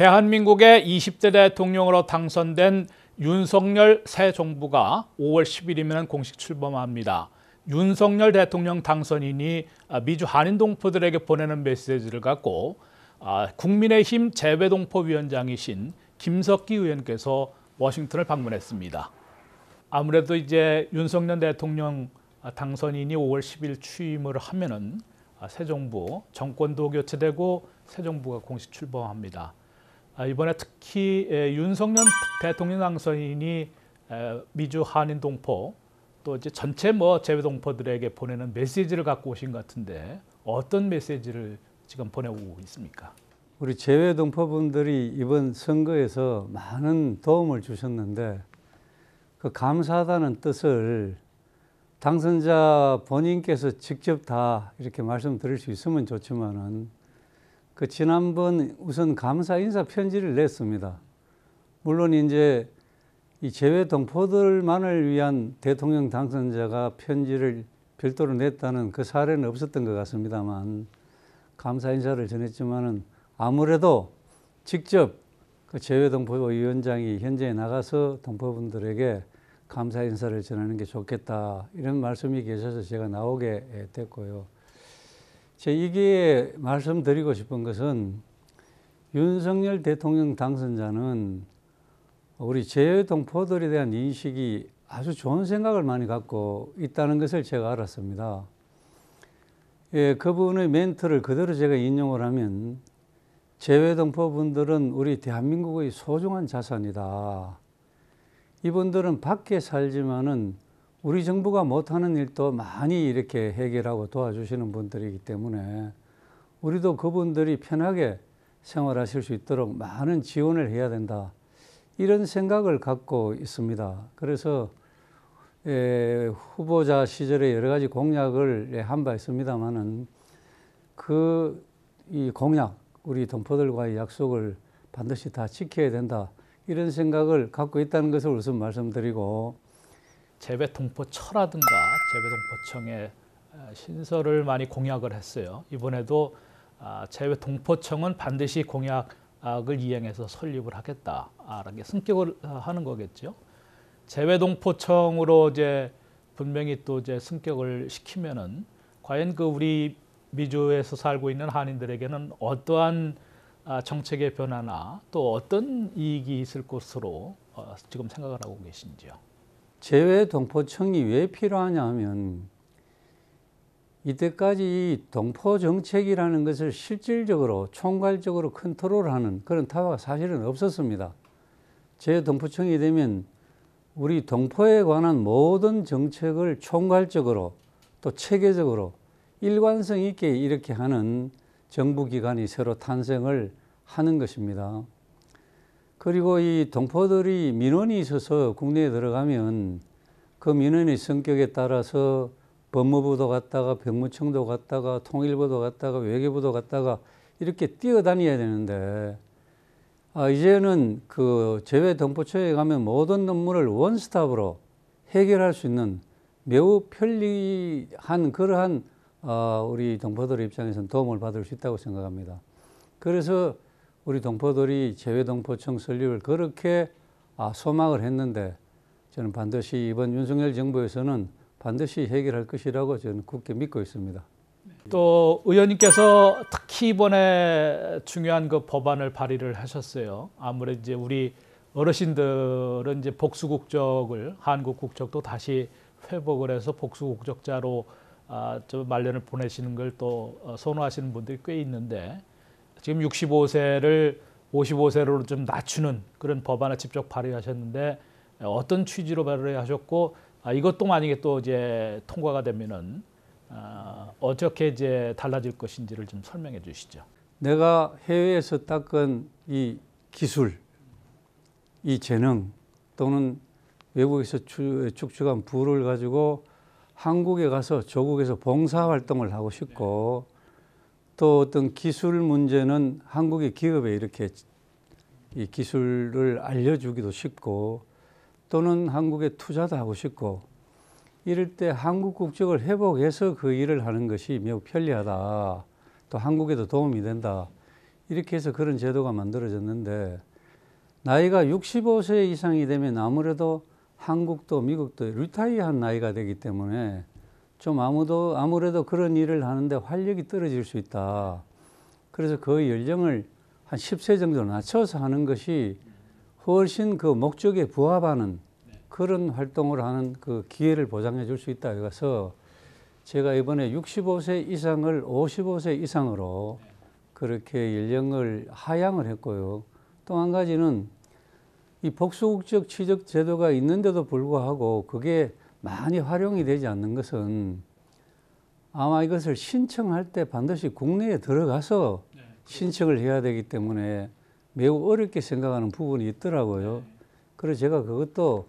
대한민국의 20대 대통령으로 당선된 윤석열 새 정부가 5월 10일이면 공식 출범합니다. 윤석열 대통령 당선인이 아, 미주 한인 동포들에게 보내는 메시지를 갖고 아, 국민의힘 재외동포위원장이신 김석기 의원께서 워싱턴을 방문했습니다. 아무래도 이제 윤석열 대통령 당선인이 5월 10일 취임을 하면은 아, 새 정부 정권도 교체되고 새 정부가 공식 출범합니다. 아, 이번에 특히 윤석열 대통령 당선인이 미주 한인 동포 또 이제 전체 뭐 재외 동포들에게 보내는 메시지를 갖고 오신 것 같은데 어떤 메시지를 지금 보내고 있습니까? 우리 재외 동포분들이 이번 선거에서 많은 도움을 주셨는데 그 감사하다는 뜻을 당선자 본인께서 직접 다 이렇게 말씀드릴 수 있으면 좋지만은 그 지난번 우선 감사 인사 편지를 냈습니다. 물론 이제 이 제외 동포들만을 위한 대통령 당선자가 편지를 별도로 냈다는 그 사례는 없었던 것 같습니다만 감사 인사를 전했지만은 아무래도 직접 그 재외동포위원장이 현재에 나가서 동포분들에게 감사 인사를 전하는 게 좋겠다 이런 말씀이 계셔서 제가 나오게 됐고요. 제2기에 말씀드리고 싶은 것은 윤석열 대통령 당선자는 우리 재외동포들에 대한 인식이 아주 좋은 생각을 많이 갖고 있다는 것을 제가 알았습니다. 예, 그분의 멘트를 그대로 제가 인용을 하면 재외동포분들은 우리 대한민국의 소중한 자산이다. 이분들은 밖에 살지만은 우리 정부가 못하는 일도 많이 이렇게 해결하고 도와주시는 분들이기 때문에 우리도 그분들이 편하게 생활하실 수 있도록 많은 지원을 해야 된다. 이런 생각을 갖고 있습니다. 그래서 예, 후보자 시절에 여러 가지 공약을 예, 한바 있습니다만은 그 이 공약 우리 동포들과의 약속을 반드시 다 지켜야 된다 이런 생각을 갖고 있다는 것을 우선 말씀드리고 재배동포처라든가 재배동포청의 어, 신설을 많이 공약을 했어요. 이번에도 아, 재배동포청은 반드시 공약을 이행해서 설립을 하겠다라는 게 승격을 어, 하는 거겠죠. 재배동포청으로 이제 분명히 또 이제 승격을 시키면은 과연 그 우리 미주에서 살고 있는 한인들에게는 어떠한 아, 정책의 변화나 또 어떤 이익이 있을 것으로 어, 지금 생각을 하고 계신지요? 재외 동포청이 왜 필요하냐 하면 이때까지 동포 정책이라는 것을 실질적으로 총괄적으로 컨트롤하는 그런 타워가 사실은 없었습니다. 제 동포청이 되면 우리 동포에 관한 모든 정책을 총괄적으로 또 체계적으로 일관성 있게 이렇게 하는 정부기관이 새로 탄생을 하는 것입니다. 그리고 이 동포들이 민원이 있어서 국내에 들어가면 그 민원의 성격에 따라서 법무부도 갔다가 병무청도 갔다가 통일부도 갔다가 외교부도 갔다가 이렇게 뛰어다녀야 되는데 아, 이제는 그 재외 동포처에 가면 모든 논문을 원스톱으로 해결할 수 있는 매우 편리한 그러한 어, 우리 동포들 입장에서는 도움을 받을 수 있다고 생각합니다. 그래서 우리 동포들이 재외동포청 설립을 그렇게 아, 소망을 했는데 저는 반드시 이번 윤석열 정부에서는 반드시 해결할 것이라고 저는 굳게 믿고 있습니다. 또 의원님께서 특히 이번에 중요한 그 법안을 발의를 하셨어요. 아무래도 이제 우리 어르신들은 이제 복수 국적을 한국 국적도 다시 회복을 해서 복수 국적자로 아, 저 말년을 보내시는 걸또 어, 선호하시는 분들이 꽤 있는데 지금 65세를 55세로 좀 낮추는 그런 법안을 직접 발의하셨는데 예, 어떤 취지로 발의하셨고 아, 이것도 만약에 또 이제 통과가 되면은 아, 어떻게 이제 달라질 것인지를 좀 설명해 주시죠. 내가 해외에서 닦은 이 기술, 이 재능 또는 외국에서 축적한 부를 가지고 한국에 가서 조국에서 봉사 활동을 하고 싶고 네. 또 어떤 기술 문제는 한국의 기업에 이렇게 이 기술을 알려주기도 쉽고 또는 한국에 투자도 하고 싶고 이럴 때 한국 국적을 회복해서 그 일을 하는 것이 매우 편리하다. 또 한국에도 도움이 된다. 이렇게 해서 그런 제도가 만들어졌는데 나이가 65세 이상이 되면 아무래도 한국도 미국도 리타이한 나이가 되기 때문에 좀 아무도 아무래도 그런 일을 하는데 활력이 떨어질 수 있다. 그래서 그 연령을 한 10세 정도 낮춰서 하는 것이 훨씬 그 목적에 부합하는 그런 활동을 하는 그 기회를 보장해 줄 수 있다. 그래서 제가 이번에 65세 이상을 55세 이상으로 그렇게 연령을 하향을 했고요. 또 한 가지는 이 복수국적 취득 제도가 있는데도 불구하고 그게 많이 활용이 되지 않는 것은 아마 이것을 신청할 때 반드시 국내에 들어가서 네, 그렇죠. 신청을 해야 되기 때문에 매우 어렵게 생각하는 부분이 있더라고요. 네. 그래서 제가 그것도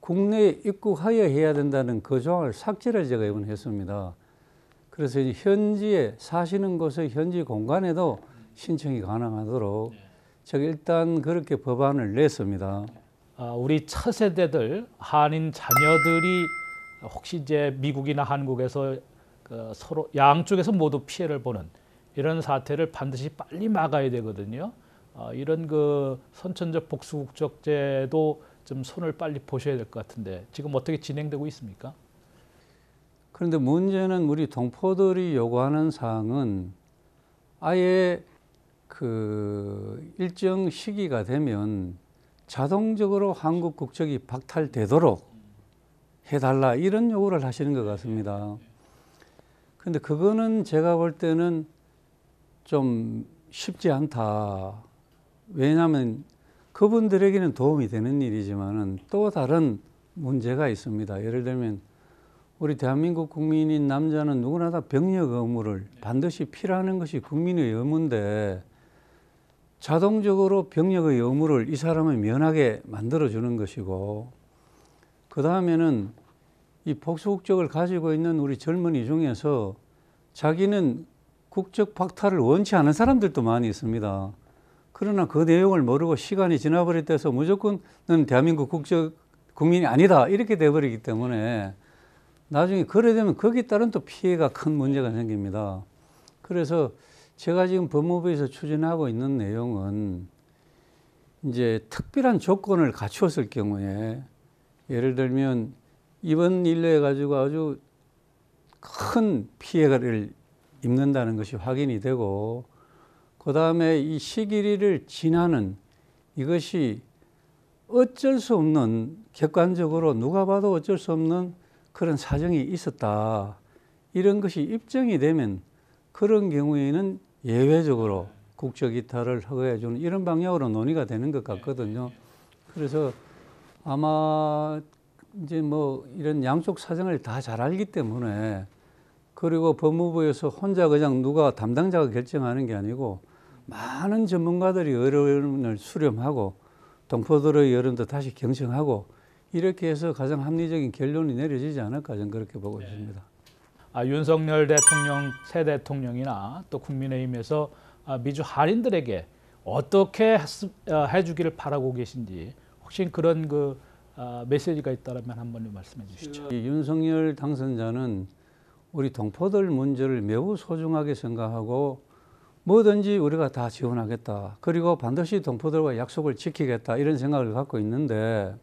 국내에 입국하여 해야 된다는 그 조항을 삭제를 제가 이번에 했습니다. 그래서 현지에 사시는 곳의 현지 공간에도 음. 신청이 가능하도록 네. 제가 일단 그렇게 법안을 냈습니다. 아, 우리 차세대들 한인 자녀들이 혹시 이제 미국이나 한국에서 그 서로 양쪽에서 모두 피해를 보는 이런 사태를 반드시 빨리 막아야 되거든요. 어, 이런 그 선천적 복수국적제도 좀 손을 빨리 보셔야 될 것 같은데 지금 어떻게 진행되고 있습니까? 그런데 문제는 우리 동포들이 요구하는 사항은 아예 그 일정 시기가 되면 자동적으로 한국 국적이 박탈되도록 해달라 이런 요구를 하시는 것 같습니다. 근데 그거는 제가 볼 때는 좀 쉽지 않다. 왜냐하면 그분들에게는 도움이 되는 일이지만은 또 다른 문제가 있습니다. 예를 들면 우리 대한민국 국민인 남자는 누구나 다 병역 의무를 반드시 필요하는 것이 국민의 의무인데 자동적으로 병력의 의무를 이 사람을 면하게 만들어주는 것이고, 그 다음에는 이 복수국적을 가지고 있는 우리 젊은이 중에서 자기는 국적 박탈을 원치 않은 사람들도 많이 있습니다. 그러나 그 내용을 모르고 시간이 지나버릴때서 무조건은 대한민국 국적 국민이 아니다 이렇게 돼버리기 때문에 나중에 그래 되면 거기에 따른 또 피해가 큰 문제가 생깁니다. 그래서 제가 지금 법무부에서 추진하고 있는 내용은 이제 특별한 조건을 갖추었을 경우에 예를 들면 이번 일로 가지고 아주 큰 피해를 입는다는 것이 확인이 되고 그 다음에 이 시기를 지나는 이것이 어쩔 수 없는 객관적으로 누가 봐도 어쩔 수 없는 그런 사정이 있었다 이런 것이 입증이 되면 그런 경우에는 예외적으로 국적 이탈을 허가해 주는 이런 방향으로 논의가 되는 것 네. 같거든요. 그래서 아마 이제 뭐 이런 양쪽 사정을 다 잘 알기 때문에 그리고 법무부에서 혼자 그냥 누가 담당자가 결정하는 게 아니고 많은 전문가들이 여론을 수렴하고 동포들의 여론도 다시 경청하고 이렇게 해서 가장 합리적인 결론이 내려지지 않을까 저는 그렇게 보고 네. 있습니다. 아, 윤석열 대통령 새 대통령이나 또 국민의힘에서 아, 미주 할인들에게 어떻게 어, 해주기를 바라고 계신지 혹시 그런 그 아, 메시지가 있다면 한번 말씀해 주시죠. 윤석열 당선자는 우리 동포들 문제를 매우 소중하게 생각하고 뭐든지 우리가 다 지원하겠다. 그리고 반드시 동포들과 약속을 지키겠다. 이런 생각을 갖고 있는데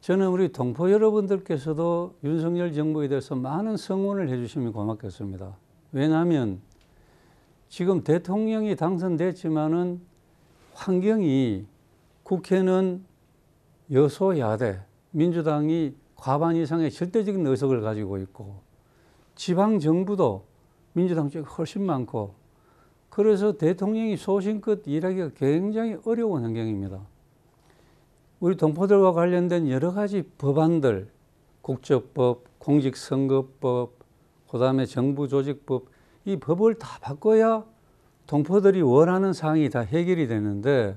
저는 우리 동포 여러분들께서도 윤석열 정부에 대해서 많은 성원을 해주시면 고맙겠습니다. 왜냐하면 지금 대통령이 당선됐지만은 환경이 국회는 여소야대, 민주당이 과반 이상의 절대적인 의석을 가지고 있고 지방 정부도 민주당 쪽이 훨씬 많고 그래서 대통령이 소신껏 일하기가 굉장히 어려운 환경입니다. 우리 동포들과 관련된 여러 가지 법안들, 국적법, 공직선거법, 그 다음에 정부조직법, 이 법을 다 바꿔야 동포들이 원하는 사항이 다 해결이 되는데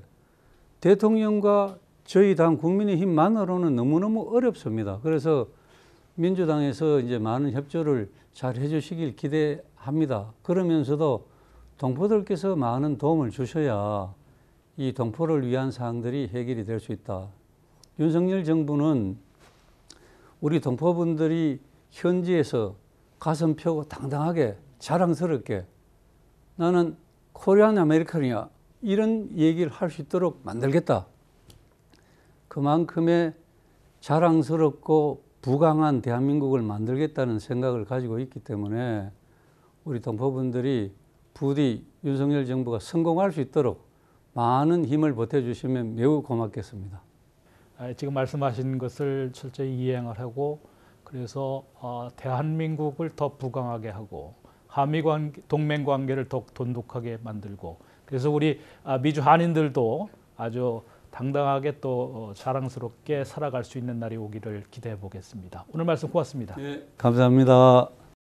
대통령과 저희 당 국민의힘만으로는 너무너무 어렵습니다. 그래서 민주당에서 이제 많은 협조를 잘 해주시길 기대합니다. 그러면서도 동포들께서 많은 도움을 주셔야 이 동포를 위한 사항들이 해결이 될 수 있다. 윤석열 정부는 우리 동포분들이 현지에서 가슴 펴고 당당하게 자랑스럽게 나는 코리안 아메리칸이야 이런 얘기를 할 수 있도록 만들겠다. 그만큼의 자랑스럽고 부강한 대한민국을 만들겠다는 생각을 가지고 있기 때문에 우리 동포분들이 부디 윤석열 정부가 성공할 수 있도록 많은 힘을 보태주시면 매우 고맙겠습니다. 아, 지금 말씀하신 것을 철저히 이행을 하고 그래서 어, 대한민국을 더 부강하게 하고 한미 관 동맹 관계를 더 돈독하게 만들고 그래서 우리 아, 미주 한인들도 아주 당당하게 또 어, 자랑스럽게 살아갈 수 있는 날이 오기를 기대해 보겠습니다. 오늘 말씀 고맙습니다. 네, 감사합니다.